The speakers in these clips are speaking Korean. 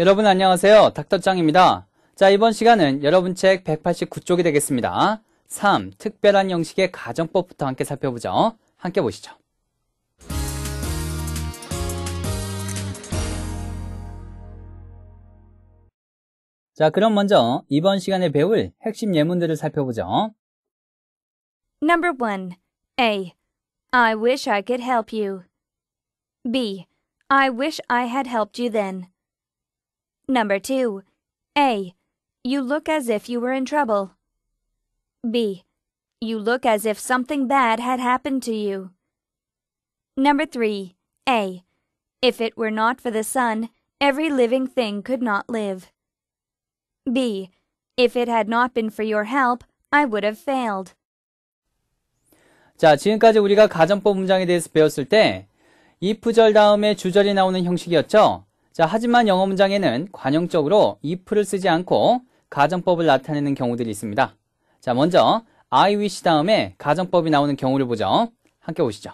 여러분 안녕하세요. 닥터짱입니다. 자, 이번 시간은 여러분 책 189쪽이 되겠습니다. 3. 특별한 형식의 가정법부터 함께 살펴보죠. 함께 보시죠. 자, 그럼 먼저 이번 시간에 배울 핵심 예문들을 살펴보죠. Number 1. A. I wish I could help you. B. I wish I had helped you then. Number 2. A. You look as if you were in trouble. B. You look as if something bad had happened to you. Number 3. A. If it were not for the sun, every living thing could not live. B. If it had not been for your help, I would have failed. 자, 지금까지 우리가 가정법 문장에 대해서 배웠을 때이 부절 다음에 주절이 나오는 형식이었죠? 자, 하지만 영어 문장에는 관용적으로 if를 쓰지 않고 가정법을 나타내는 경우들이 있습니다. 자, 먼저 I wish 다음에 가정법이 나오는 경우를 보죠. 함께 보시죠.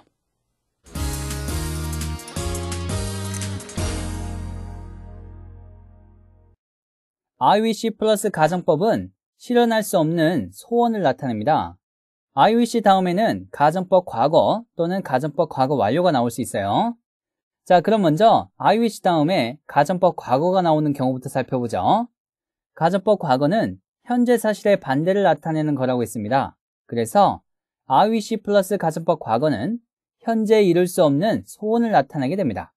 I wish 플러스 가정법은 실현할 수 없는 소원을 나타냅니다. I wish 다음에는 가정법 과거 또는 가정법 과거 완료가 나올 수 있어요. 자, 그럼 먼저 I wish 다음에 가정법 과거가 나오는 경우부터 살펴보죠. 가정법 과거는 현재 사실의 반대를 나타내는 거라고 했습니다. 그래서 I wish 플러스 가정법 과거는 현재 이룰 수 없는 소원을 나타내게 됩니다.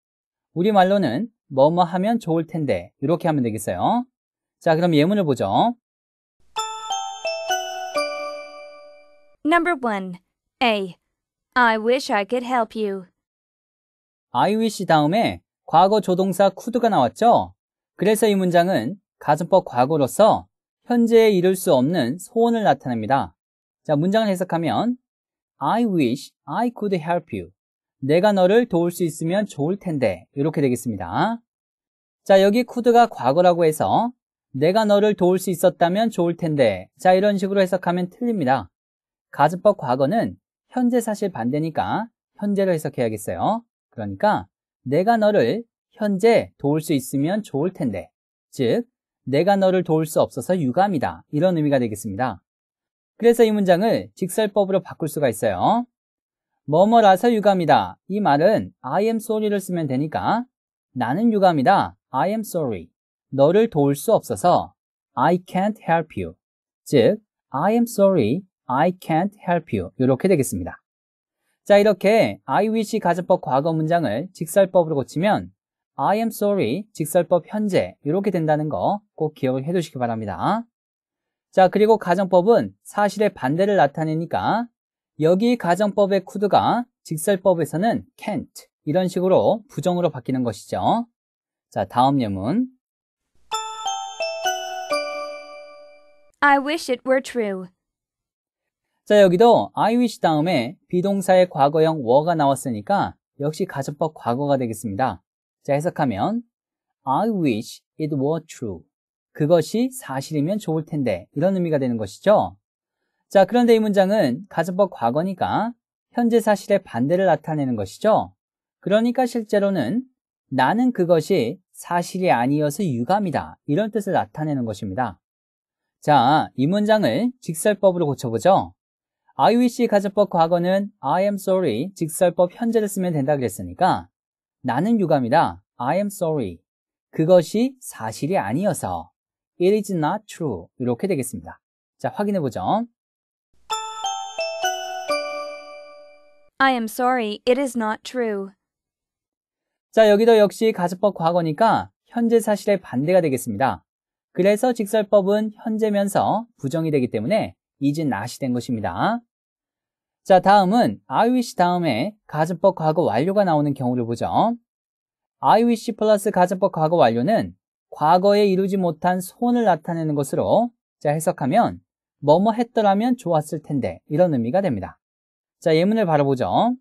우리말로는 뭐 뭐 하면 좋을 텐데 이렇게 하면 되겠어요. 자, 그럼 예문을 보죠. Number 1. A. I wish I could help you. I wish 다음에 과거 조동사 could가 나왔죠? 그래서 이 문장은 가정법 과거로서 현재에 이룰 수 없는 소원을 나타냅니다. 자, 문장을 해석하면 I wish I could help you. 내가 너를 도울 수 있으면 좋을 텐데. 이렇게 되겠습니다. 자, 여기 could가 과거라고 해서 내가 너를 도울 수 있었다면 좋을 텐데. 자, 이런 식으로 해석하면 틀립니다. 가정법 과거는 현재 사실 반대니까 현재로 해석해야겠어요. 그러니까 내가 너를 현재 도울 수 있으면 좋을 텐데. 즉, 내가 너를 도울 수 없어서 유감이다. 이런 의미가 되겠습니다. 그래서 이 문장을 직설법으로 바꿀 수가 있어요. 뭐뭐라서 유감이다. 이 말은 I am sorry를 쓰면 되니까 나는 유감이다. I am sorry. 너를 도울 수 없어서 I can't help you. 즉, I am sorry. I can't help you. 이렇게 되겠습니다. 자, 이렇게 I wish 가정법 과거 문장을 직설법으로 고치면 I am sorry 직설법 현재 이렇게 된다는 거 꼭 기억을 해두시기 바랍니다. 자, 그리고 가정법은 사실의 반대를 나타내니까 여기 가정법의 could가 직설법에서는 can't 이런 식으로 부정으로 바뀌는 것이죠. 자, 다음 예문 I wish it were true. 자, 여기도 I wish 다음에 비동사의 과거형 were가 나왔으니까 역시 가정법 과거가 되겠습니다. 자, 해석하면 I wish it were true. 그것이 사실이면 좋을 텐데 이런 의미가 되는 것이죠. 자, 그런데 이 문장은 가정법 과거니까 현재 사실의 반대를 나타내는 것이죠. 그러니까 실제로는 나는 그것이 사실이 아니어서 유감이다. 이런 뜻을 나타내는 것입니다. 자, 이 문장을 직설법으로 고쳐보죠. IOC 가정법 과거는 I am sorry 직설법 현재를 쓰면 된다 그랬으니까 나는 유감이다. I am sorry. 그것이 사실이 아니어서 It is not true. 이렇게 되겠습니다. 자, 확인해 보죠. I am sorry. It is not true. 자, 여기도 역시 가정법 과거니까 현재 사실의 반대가 되겠습니다. 그래서 직설법은 현재면서 부정이 되기 때문에 이제 낫이 된 것입니다. 자, 다음은 I wish 다음에 가정법 과거 완료가 나오는 경우를 보죠. I wish 플러스 가정법 과거 완료는 과거에 이루지 못한 소원을 나타내는 것으로 자, 해석하면 뭐뭐 했더라면 좋았을 텐데 이런 의미가 됩니다. 자, 예문을 바로 보죠.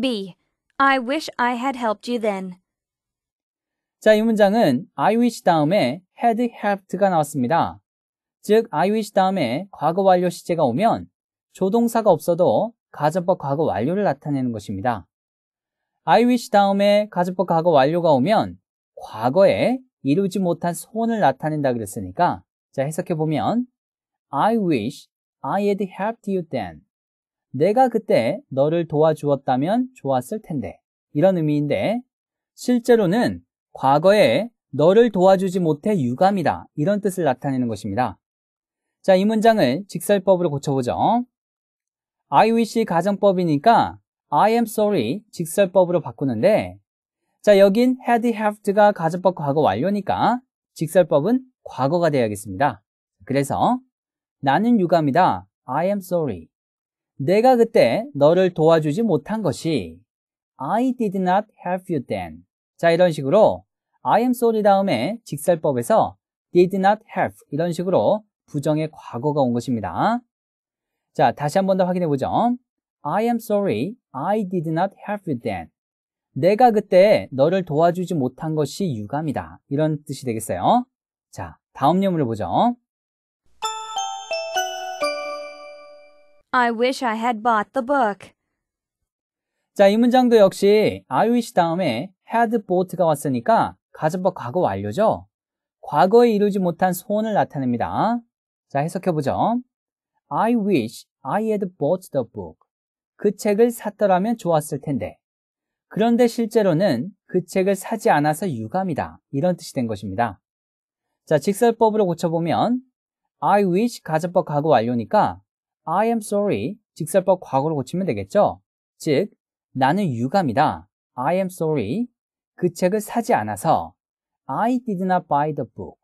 B. I wish I had helped you then. 자, 이 문장은 I wish 다음에 had helped가 나왔습니다. 즉, I wish 다음에 과거 완료 시제가 오면 조동사가 없어도 가정법 과거 완료를 나타내는 것입니다. I wish 다음에 가정법 과거 완료가 오면 과거에 이루지 못한 소원을 나타낸다 그랬으니까 자, 해석해 보면 I wish I had helped you then. 내가 그때 너를 도와주었다면 좋았을 텐데. 이런 의미인데 실제로는 과거에 너를 도와주지 못해 유감이다. 이런 뜻을 나타내는 것입니다. 자, 이 문장을 직설법으로 고쳐보죠. I wish 가정법이니까 I am sorry 직설법으로 바꾸는데 자, 여긴 had, have가 가정법 과거 완료니까 직설법은 과거가 되어야겠습니다. 그래서 나는 유감이다. I am sorry. 내가 그때 너를 도와주지 못한 것이 I did not help you then. 자, 이런 식으로 I am sorry 다음에 직설법에서 did not have 이런 식으로 부정의 과거가 온 것입니다. 자, 다시 한 번 더 확인해 보죠. I am sorry. I did not help you then. 내가 그때 너를 도와주지 못한 것이 유감이다. 이런 뜻이 되겠어요. 자, 다음 예문을 보죠. I wish I had bought the book. 자, 이 문장도 역시 I wish 다음에 had bought가 왔으니까 가전법 과거 완료죠? 과거에 이루지 못한 소원을 나타냅니다. 자, 해석해보죠. I wish I had bought the book. 그 책을 샀더라면 좋았을 텐데. 그런데 실제로는 그 책을 사지 않아서 유감이다. 이런 뜻이 된 것입니다. 자, 직설법으로 고쳐보면 I wish 가전법 과거 완료니까 I am sorry 직설법 과거로 고치면 되겠죠? 즉, 나는 유감이다. I am sorry 그 책을 사지 않아서 I did not buy the book.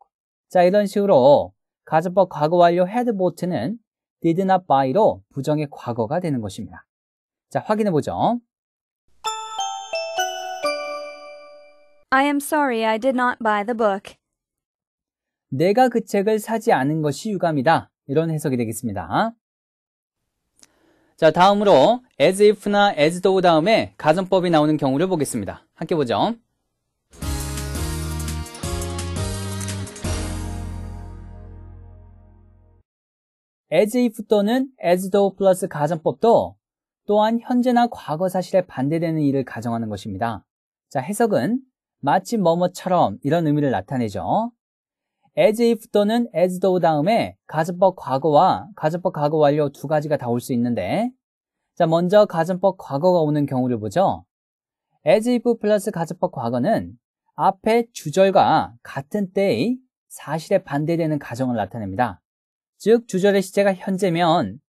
자, 이런 식으로 가정법 과거 완료 had bot는 did not buy로 부정의 과거가 되는 것입니다. 자, 확인해 보죠. I am sorry I did not buy the book. 내가 그 책을 사지 않은 것이 유감이다. 이런 해석이 되겠습니다. 자, 다음으로 as if나 as though 다음에 가정법이 나오는 경우를 보겠습니다. 함께 보죠. as if 또는 as though 플러스 가정법도 또한 현재나 과거 사실에 반대되는 일을 가정하는 것입니다. 자, 해석은 마치 뭐뭐처럼 이런 의미를 나타내죠. as if 또는 as though 다음에 가정법 과거와 가정법 과거 완료 두 가지가 다 올 수 있는데 자, 먼저 가정법 과거가 오는 경우를 보죠. as if 플러스 가정법 과거는 앞에 주절과 같은 때의 사실에 반대되는 가정을 나타냅니다. 즉 주절의 시제가 현재면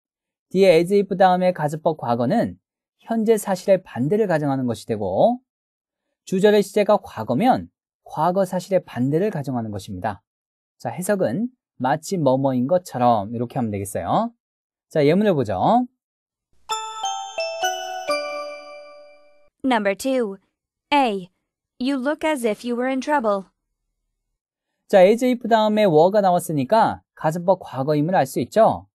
뒤에 as if 다음에 가즈법 과거는 현재 사실의 반대를 가정하는 것이 되고 주절의 시제가 과거면 과거 사실의 반대를 가정하는 것입니다. 자, 해석은 마치 뭐뭐인 것처럼 이렇게 하면 되겠어요. 자, 예문을 보죠. Number 2. A. You look as if you were in trouble. 자, as if 다음에 were가 나왔으니까 가정법 과거임을 알 수 있죠?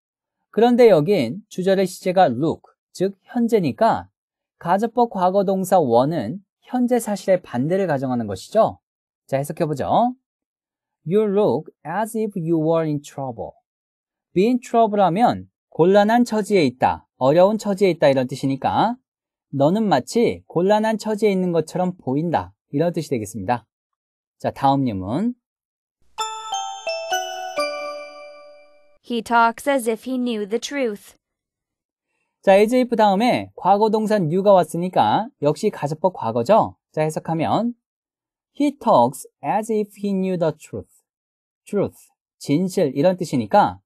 그런데 여긴 주절의 시제가 look, 즉 현재니까 가정법 과거 동사 원은 현재 사실의 반대를 가정하는 것이죠. 자, 해석해보죠. You look as if you were in trouble. be in trouble 하면 곤란한 처지에 있다, 어려운 처지에 있다 이런 뜻이니까 너는 마치 곤란한 처지에 있는 것처럼 보인다 이런 뜻이 되겠습니다. 자, 다음 예문. He talks as if he knew the truth. 자, as if 다음에 과거 동산 you가 왔으니까 역시 가접법 과거죠. 자, 해석하면 He talks as if he knew the truth. truth, 진실 이런 뜻이니까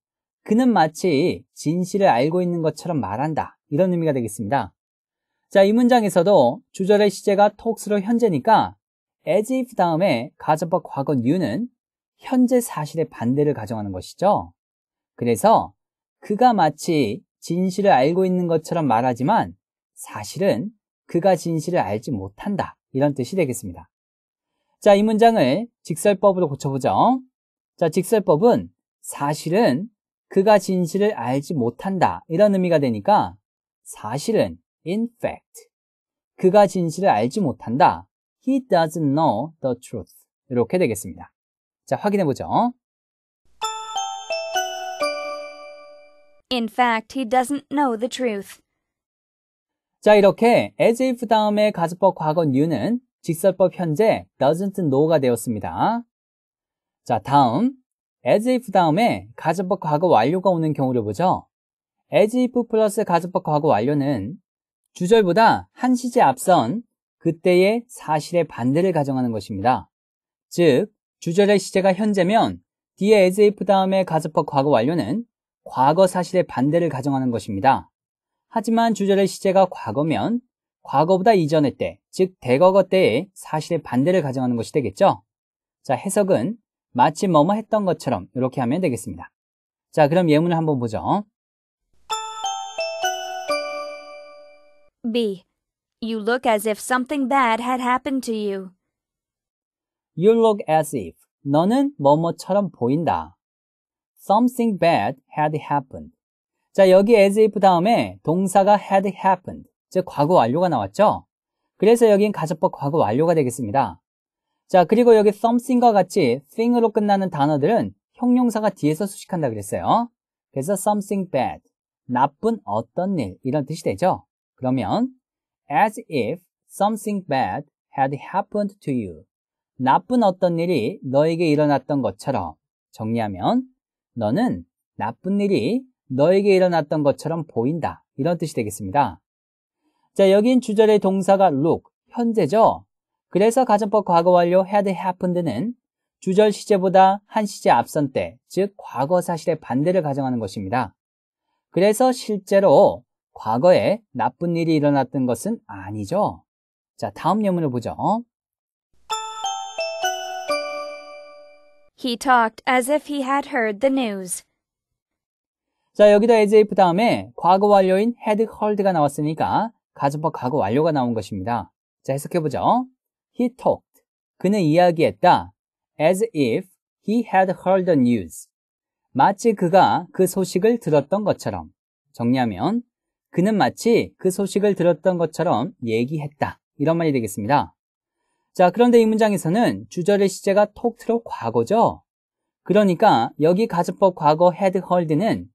그는 마치 진실을 알고 있는 것처럼 말한다. 이런 의미가 되겠습니다. 자, 이 문장에서도 주절의 시제가 talks로 현재니까 as if 다음에 가접법 과거 you는 현재 사실의 반대를 가정하는 것이죠. 그래서 그가 마치 진실을 알고 있는 것처럼 말하지만 사실은 그가 진실을 알지 못한다. 이런 뜻이 되겠습니다. 자, 이 문장을 직설법으로 고쳐보죠. 자, 직설법은 사실은 그가 진실을 알지 못한다. 이런 의미가 되니까 사실은 in fact 그가 진실을 알지 못한다. He doesn't know the truth. 이렇게 되겠습니다. 자, 확인해 보죠. In fact, he doesn't know the truth. 자, 이렇게 as if 다음에 가수법 과거 new는 직설법 현재 doesn't know가 되었습니다. 자, 다음 as if 다음에 가수법 과거 완료가 오는 경우를 보죠. as if 플러스 가수법 과거 완료는 주절보다 한 시제 앞선 그때의 사실의 반대를 가정하는 것입니다. 즉, 주절의 시제가 현재면 뒤에 as if 다음에 가수법 과거 완료는 과거 사실의 반대를 가정하는 것입니다. 하지만 주절의 시제가 과거면 과거보다 이전의 때, 즉대거거 때의 사실의 반대를 가정하는 것이 되겠죠? 자, 해석은 마치 뭐뭐 했던 것처럼 이렇게 하면 되겠습니다. 자, 그럼 예문을 한번 보죠. B. You look as if something bad had happened to you. You look as if. 너는 뭐뭐처럼 보인다. something bad had happened. 자, 여기 as if 다음에 동사가 had happened, 즉 과거 완료가 나왔죠? 그래서 여긴 가정법 과거 완료가 되겠습니다. 자, 그리고 여기 something과 같이 thing으로 끝나는 단어들은 형용사가 뒤에서 수식한다 그랬어요. 그래서 something bad, 나쁜 어떤 일 이런 뜻이 되죠. 그러면 as if something bad had happened to you. 나쁜 어떤 일이 너에게 일어났던 것처럼 정리하면 너는 나쁜 일이 너에게 일어났던 것처럼 보인다. 이런 뜻이 되겠습니다. 자, 여긴 주절의 동사가 look, 현재죠? 그래서 가정법 과거 완료 had happened는 주절 시제보다 한 시제 앞선 때, 즉 과거 사실의 반대를 가정하는 것입니다. 그래서 실제로 과거에 나쁜 일이 일어났던 것은 아니죠. 자, 다음 예문을 보죠. He talked as if he had heard the news. 자, 여기다 as if 다음에 과거 완료인 had heard가 나왔으니까 가정법 과거 완료가 나온 것입니다. 자, 해석해보죠. He talked. 그는 이야기했다. As if he had heard the news. 마치 그가 그 소식을 들었던 것처럼. 정리하면, 그는 마치 그 소식을 들었던 것처럼 얘기했다. 이런 말이 되겠습니다. 자, 그런데 이 문장에서는 주절의 시제가 톡트로 과거죠. 그러니까 여기 가수법 과거 헤드 헐드는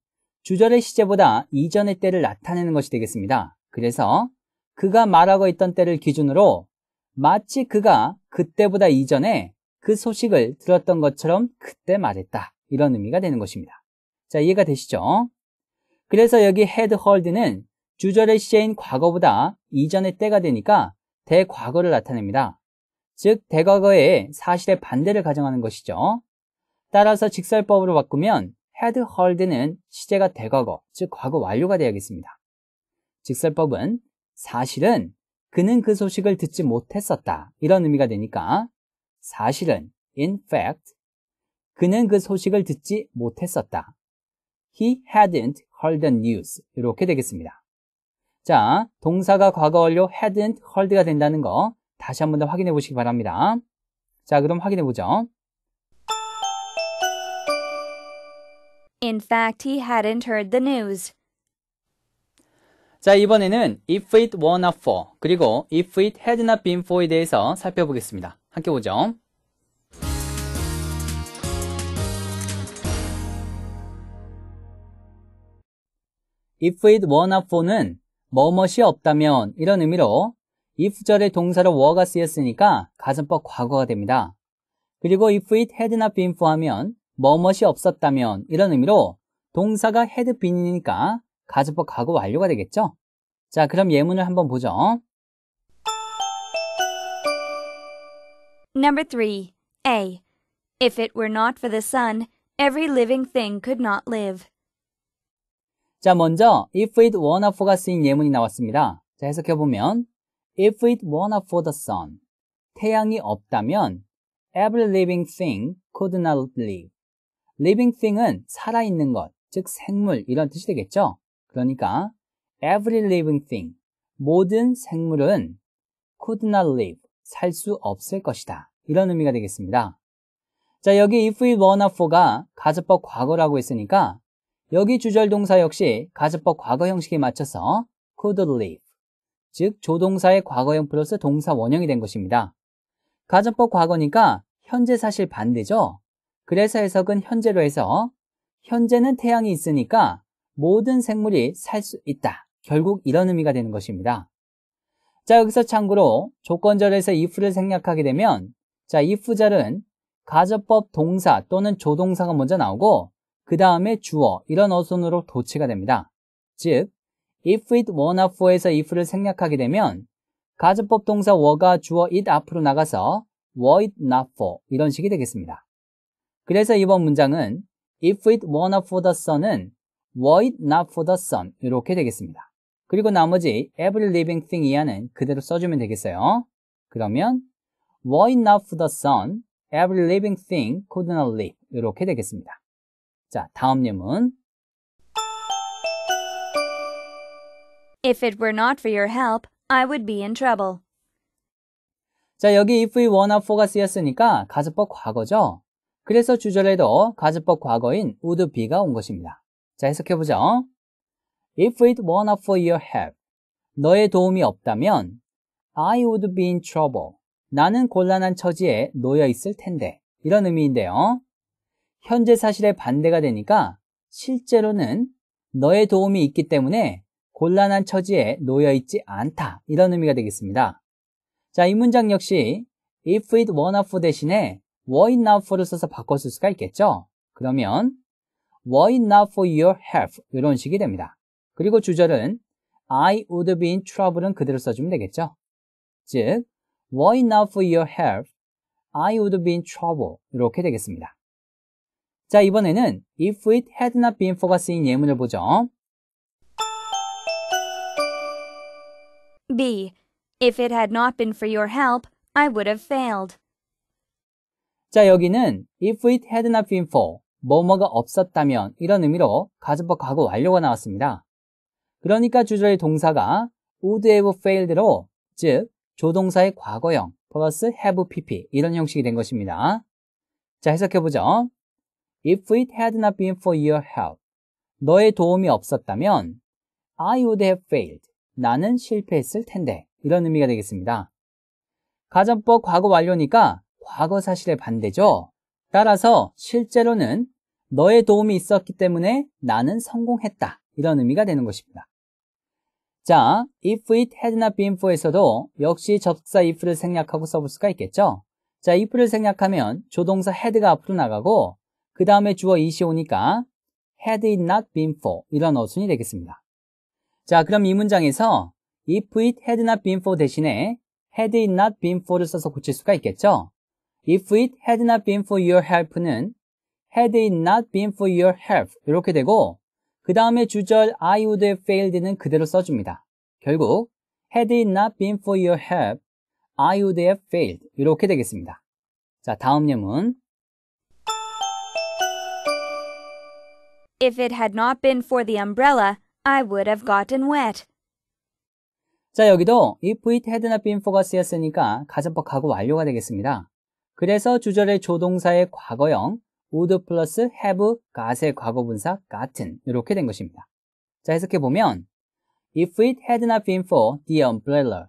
주절의 시제보다 이전의 때를 나타내는 것이 되겠습니다. 그래서 그가 말하고 있던 때를 기준으로 마치 그가 그때보다 이전에 그 소식을 들었던 것처럼 그때 말했다. 이런 의미가 되는 것입니다. 자, 이해가 되시죠? 그래서 여기 헤드 헐드는 주절의 시제인 과거보다 이전의 때가 되니까 대과거를 나타냅니다. 즉 대과거의 사실의 반대를 가정하는 것이죠. 따라서 직설법으로 바꾸면 had, h e l d 는 시제가 대과거, 즉 과거 완료가 되야겠습니다. 어 직설법은 사실은 그는 그 소식을 듣지 못했었다 이런 의미가 되니까 사실은 in fact 그는 그 소식을 듣지 못했었다. He hadn't heard the news 이렇게 되겠습니다. 자, 동사가 과거 완료 hadn't heard가 된다는 거 다시 한 번 더 확인해 보시기 바랍니다. 자, 그럼 확인해 보죠. In fact, he hadn't heard the news. 자, 이번에는 if it were not for 그리고 if it had not been for에 대해서 살펴보겠습니다. 함께 보죠. if it were not for는 뭐뭇이 없다면 이런 의미로 이 부절의 동사로 were가 쓰였으니까 가정법 과거가 됩니다. 그리고 if it had not been for 하면 뭐뭇이 없었다면 이런 의미로 동사가 had been이니까 가정법 과거 완료가 되겠죠? 자, 그럼 예문을 한번 보죠. Number 3. A. If it were not for the sun, every living thing could not live. 자, 먼저 if it were not for가 쓰인 예문이 나왔습니다. 자, 해석해 보면 If it were n t for the sun, 태양이 없다면 every living thing could not live. living thing은 살아있는 것, 즉 생물 이런 뜻이 되겠죠? 그러니까 every living thing, 모든 생물은 could not live, 살 수 없을 것이다. 이런 의미가 되겠습니다. 자, 여기 if it were n t for가 가접법 과거라고 했으니까 여기 주절 동사 역시 가접법 과거 형식에 맞춰서 could live, 즉 조동사의 과거형 플러스 동사 원형이 된 것입니다. 가정법 과거니까 현재 사실 반대죠. 그래서 해석은 현재로 해서 현재는 태양이 있으니까 모든 생물이 살 수 있다. 결국 이런 의미가 되는 것입니다. 자 여기서 참고로 조건절에서 if를 생략하게 되면 자 if절은 가접법 동사 또는 조동사가 먼저 나오고 그 다음에 주어 이런 어순으로 도치가 됩니다. 즉 if it w o n e 나 for에서 if를 생략하게 되면 가정법 동사 were가 주어 it 앞으로 나가서 were it not for 이런 식이 되겠습니다. 그래서 이번 문장은 if it w o r e not for the sun은 were it not for the sun 이렇게 되겠습니다. 그리고 나머지 every living thing 이하는 그대로 써주면 되겠어요. 그러면 were it not for the sun, every living thing could not live 이렇게 되겠습니다. 자, 다음 예문 If it were not for your help, I would be in trouble. 자, 여기 if we wanna 4가 쓰였으니까 가수법 과거죠? 그래서 주절에 도 가수법 과거인 would be가 온 것입니다. 자, 해석해보죠. If it were not for your help, 너의 도움이 없다면 I would be in trouble. 나는 곤란한 처지에 놓여 있을 텐데. 이런 의미인데요. 현재 사실의 반대가 되니까 실제로는 너의 도움이 있기 때문에 곤란한 처지에 놓여 있지 않다. 이런 의미가 되겠습니다. 자, 이 문장 역시 if it were not for 대신에 were it not for를 써서 바꿨을 수가 있겠죠. 그러면 were it not for your health 이런 식이 됩니다. 그리고 주절은 I would be in trouble은 그대로 써주면 되겠죠. 즉, were it not for your health, I would be in trouble 이렇게 되겠습니다. 자, 이번에는 if it had not been for가 쓰인 예문을 보죠. B. If it had not been for your help, I would have failed. 자, 여기는 if it had not been for 뭐뭐가 없었다면 이런 의미로 가정법 과거 완료가 나왔습니다. 그러니까 주절의 동사가 would have failed로 즉 조동사의 과거형 플러스 have pp 이런 형식이 된 것입니다. 자, 해석해 보죠. If it had not been for your help 너의 도움이 없었다면 I would have failed 나는 실패했을 텐데. 이런 의미가 되겠습니다. 가정법 과거 완료니까 과거 사실의 반대죠. 따라서 실제로는 너의 도움이 있었기 때문에 나는 성공했다. 이런 의미가 되는 것입니다. 자, if it had not been for에서도 역시 접속사 if를 생략하고 써볼 수가 있겠죠. 자, if를 생략하면 조동사 had가 앞으로 나가고 그 다음에 주어 이시 오니까 had it not been for 이런 어순이 되겠습니다. 자, 그럼 이 문장에서 if it had not been for 대신에 had it not been for를 써서 고칠 수가 있겠죠? if it had not been for your help는 had it not been for your help 이렇게 되고 그 다음에 주절 I would have failed는 그대로 써줍니다. 결국 had it not been for your help, I would have failed 이렇게 되겠습니다. 자, 다음 예문 If it had not been for the umbrella, I would have gotten wet. 자, 여기도 if it had not been for가 쓰였으니까 가정법하고 완료가 되겠습니다. 그래서 주절의 조동사의 과거형 would 플러스 have got의 과거분사 gotten 이렇게 된 것입니다. 자, 해석해 보면 if it had not been for the umbrella.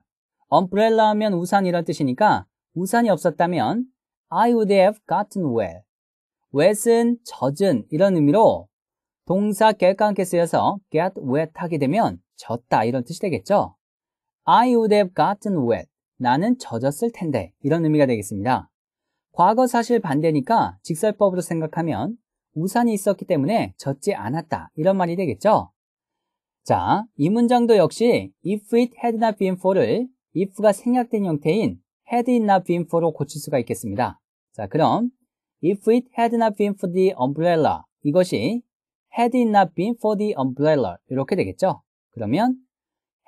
umbrella 하면 우산이란 뜻이니까 우산이 없었다면 I would have gotten wet. wet은 젖은 이런 의미로 동사 get과 함께 쓰여서 get wet 하게 되면 젖다 이런 뜻이 되겠죠. I would have gotten wet. 나는 젖었을 텐데 이런 의미가 되겠습니다. 과거 사실 반대니까 직설법으로 생각하면 우산이 있었기 때문에 젖지 않았다 이런 말이 되겠죠. 자, 이 문장도 역시 if it had not been for를 if가 생략된 형태인 had it not been for로 고칠 수가 있겠습니다. 자, 그럼 if it had not been for the umbrella 이것이 had it not been for the umbrella 이렇게 되겠죠? 그러면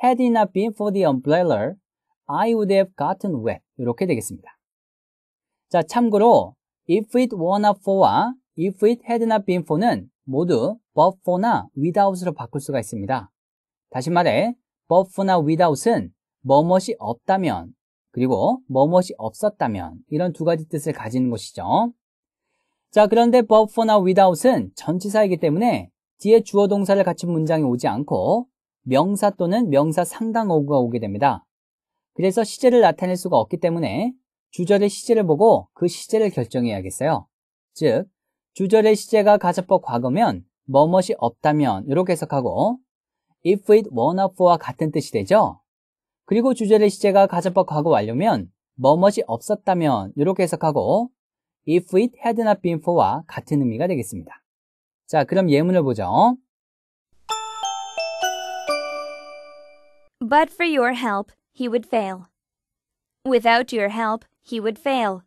had it not been for the umbrella, I would have gotten wet 이렇게 되겠습니다. 자, 참고로 if it were not for와 if it had not been for는 모두 but for나 without으로 바꿀 수가 있습니다. 다시 말해 but for나 without은 뭐뭇이 없다면 그리고 뭐뭇이 없었다면 이런 두 가지 뜻을 가지는 것이죠. 자, 그런데 but for나 without은 전치사이기 때문에 뒤에 주어 동사를 갖춘 문장이 오지 않고 명사 또는 명사 상당 어구가 오게 됩니다. 그래서 시제를 나타낼 수가 없기 때문에 주절의 시제를 보고 그 시제를 결정해야겠어요. 즉, 주절의 시제가 가접법 과거면 뭐뭇이 없다면 이렇게 해석하고 if it wanna for와 같은 뜻이 되죠. 그리고 주절의 시제가 가접법 과거 완료면 뭐뭇이 없었다면 이렇게 해석하고 if it had not been for와 같은 의미가 되겠습니다. 자, 그럼 예문을 보죠. But for your help, he would fail. Without your help, he would fail.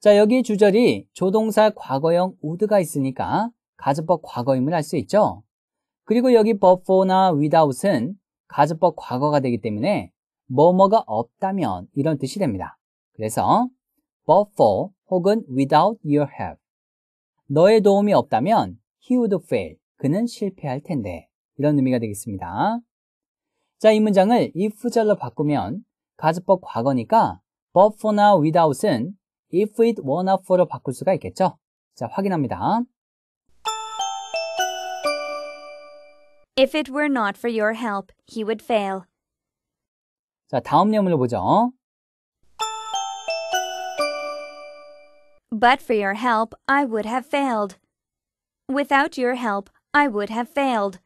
자, 여기 주절이 조동사 과거형 would가 있으니까 가정법 과거임을 알 수 있죠. 그리고 여기 but for나 without은 가정법 과거가 되기 때문에 뭐뭐가 없다면 이런 뜻이 됩니다. 그래서 but for 혹은 without your help. 너의 도움이 없다면 he would fail. 그는 실패할 텐데. 이런 의미가 되겠습니다. 자, 이 문장을 if 절로 바꾸면 가즈법 과거니까 but for나 without은 if it were not for로 바꿀 수가 있겠죠. 자, 확인합니다. If it were not for your help, he would fail. 자, 다음 예문을 보죠. But for your help, I would have failed. Without your help, I would have failed.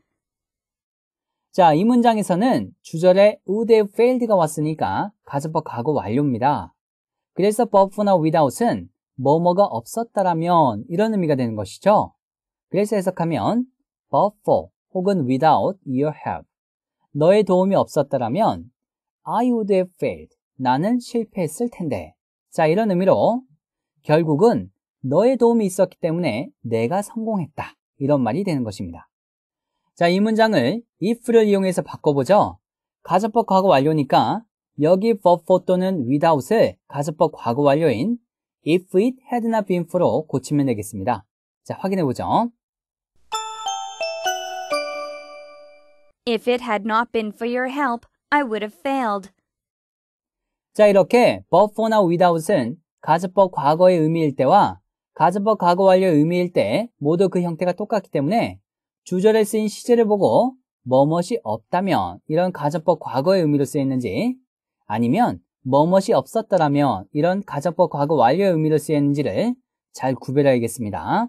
자, 이 문장에서는 주절에 would have failed가 왔으니까 가정법 과거 완료입니다. 그래서 but나 without은 뭐뭐가 없었다라면 이런 의미가 되는 것이죠. 그래서 해석하면 but for 혹은 without your help 너의 도움이 없었다라면 I would have failed 나는 실패했을 텐데 자 이런 의미로 결국은 너의 도움이 있었기 때문에 내가 성공했다. 이런 말이 되는 것입니다. 자, 이 문장을 if를 이용해서 바꿔보죠. 가접법 과거 완료니까 여기 verb for 또는 without을 가접법 과거 완료인 if it had not been for로 고치면 되겠습니다. 자, 확인해 보죠. If it had not been for your help, I would have failed. 자, 이렇게 verb for나 without은 가즈법 과거의 의미일 때와 가즈법 과거 완료의 의미일 때 모두 그 형태가 똑같기 때문에 주절에 쓰인 시제를 보고 뭐뭇이 없다면 이런 가정법 과거의 의미로 쓰였는지 아니면 뭐뭇이 없었더라면 이런 가정법 과거 완료의 의미로 쓰였는지를 잘 구별해야겠습니다.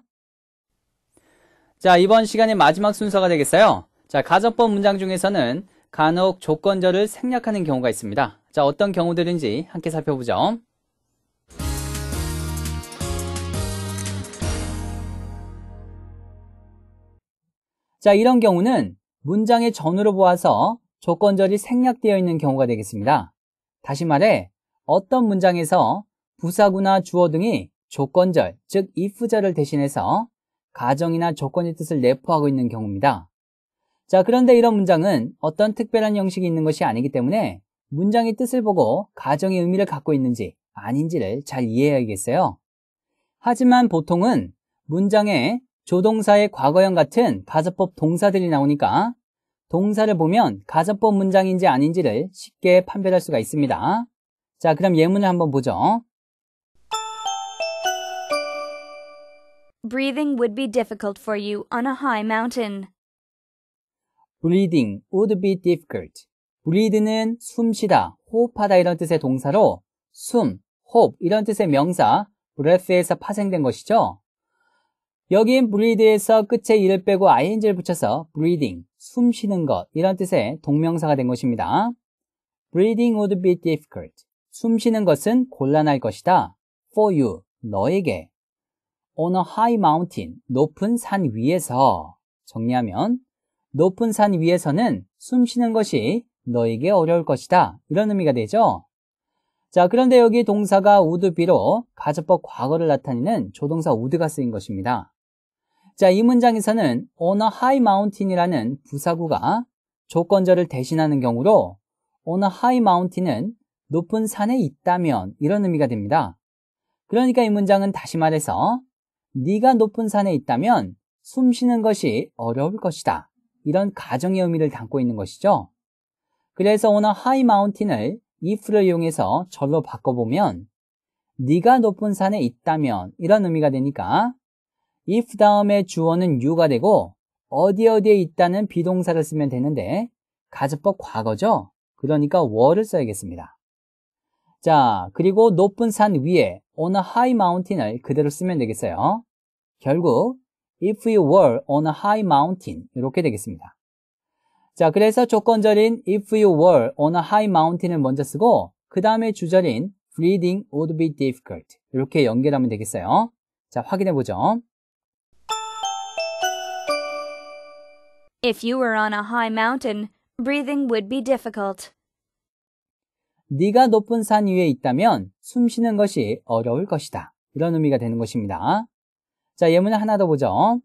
자, 이번 시간의 마지막 순서가 되겠어요. 자, 가정법 문장 중에서는 간혹 조건절을 생략하는 경우가 있습니다. 자, 어떤 경우들인지 함께 살펴보죠. 자, 이런 경우는 문장의 전으로 보아서 조건절이 생략되어 있는 경우가 되겠습니다. 다시 말해 어떤 문장에서 부사구나 주어 등이 조건절, 즉 if절을 대신해서 가정이나 조건의 뜻을 내포하고 있는 경우입니다. 자, 그런데 이런 문장은 어떤 특별한 형식이 있는 것이 아니기 때문에 문장의 뜻을 보고 가정의 의미를 갖고 있는지 아닌지를 잘 이해해야겠어요. 하지만 보통은 문장에 조동사의 과거형 같은 가접법 동사들이 나오니까 동사를 보면 가접법 문장인지 아닌지를 쉽게 판별할 수가 있습니다. 자, 그럼 예문을 한번 보죠. Breathing would be difficult for you on a high mountain. Breathing would be difficult. breathe는 숨쉬다, 호흡하다 이런 뜻의 동사로 숨, 호흡 이런 뜻의 명사 breath에서 파생된 것이죠. 여긴 b r e a t 에서 끝에 이를 빼고 ing를 붙여서 b r e a t i n g 숨 쉬는 것 이런 뜻의 동명사가 된 것입니다. breathing would be difficult. 숨 쉬는 것은 곤란할 것이다. for you, 너에게. on a high mountain, 높은 산 위에서. 정리하면 높은 산 위에서는 숨 쉬는 것이 너에게 어려울 것이다. 이런 의미가 되죠. 자, 그런데 여기 동사가 would be로 가접법 과거를 나타내는 조동사 would가 쓰인 것입니다. 자, 이 문장에서는 on a high mountain이라는 부사구가 조건절을 대신하는 경우로 on a high mountain은 높은 산에 있다면 이런 의미가 됩니다. 그러니까 이 문장은 다시 말해서 네가 높은 산에 있다면 숨쉬는 것이 어려울 것이다. 이런 가정의 의미를 담고 있는 것이죠. 그래서 on a high mountain을 if를 이용해서 절로 바꿔보면 네가 높은 산에 있다면 이런 의미가 되니까 if 다음에 주어는 you가 되고 어디 어디에 있다는 비동사를 쓰면 되는데 가즈법 과거죠. 그러니까 were를 써야겠습니다. 자, 그리고 높은 산 위에 on a high mountain을 그대로 쓰면 되겠어요. 결국 if we were on a high mountain 이렇게 되겠습니다. 자, 그래서 조건절인 if you were on a high mountain을 먼저 쓰고 그 다음에 주절인 breathing would be difficult 이렇게 연결하면 되겠어요. 자, 확인해 보죠. If you were on a high mountain, breathing would be difficult. 네가 높은 산 위에 있다면 숨 쉬는 것이 어려울 것이다. 이런 의미가 되는 것입니다. 자, 예문을 하나 더 보죠.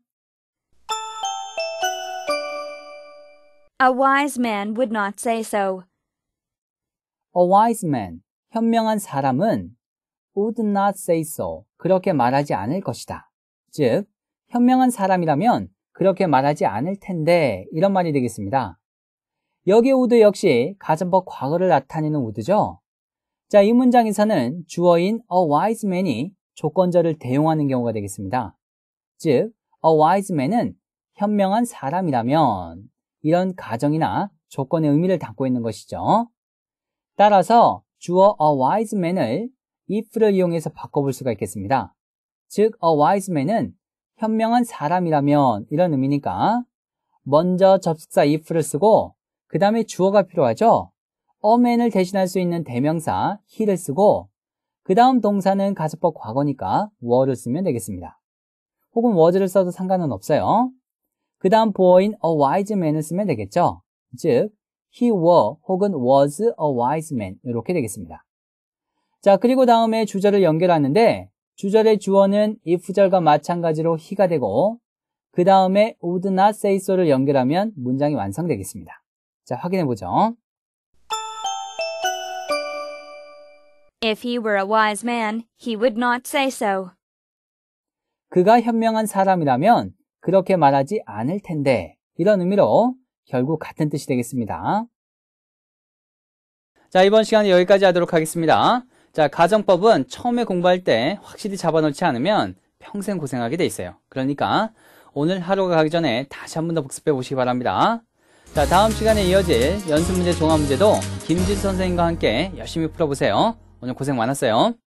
A wise man would not say so. A wise man, 현명한 사람은 would not say so, 그렇게 말하지 않을 것이다. 즉, 현명한 사람이라면 그렇게 말하지 않을 텐데 이런 말이 되겠습니다. 여기 우드 역시 가전법 과거를 나타내는 우드죠. 자, 이 문장에서는 주어인 a wise man이 조건절을 대용하는 경우가 되겠습니다. 즉, a wise man은 현명한 사람이라면 이런 가정이나 조건의 의미를 담고 있는 것이죠. 따라서 주어 a wise man을 if를 이용해서 바꿔볼 수가 있겠습니다. 즉, a wise man은 현명한 사람이라면 이런 의미니까 먼저 접속사 if를 쓰고 그 다음에 주어가 필요하죠. 어맨을 대신할 수 있는 대명사 he를 쓰고 그 다음 동사는 가수법 과거니까 were를 쓰면 되겠습니다. 혹은 was를 써도 상관은 없어요. 그 다음 보어인 a wise man을 쓰면 되겠죠. 즉, he were 혹은 was a wise man 이렇게 되겠습니다. 자, 그리고 다음에 주절을 연결하는데 주절의 주어는 이 부절과 마찬가지로 히가 되고 그 다음에 would not say so를 연결하면 문장이 완성되겠습니다. 자, 확인해 보죠. If he were a wise man, he would not say so. 그가 현명한 사람이라면 그렇게 말하지 않을 텐데 이런 의미로 결국 같은 뜻이 되겠습니다. 자, 이번 시간은 여기까지 하도록 하겠습니다. 자, 가정법은 처음에 공부할 때 확실히 잡아놓지 않으면 평생 고생하게 돼 있어요. 그러니까 오늘 하루가 가기 전에 다시 한 번 더 복습해 보시기 바랍니다. 자, 다음 시간에 이어질 연습문제 종합문제도 김지수 선생님과 함께 열심히 풀어보세요. 오늘 고생 많았어요.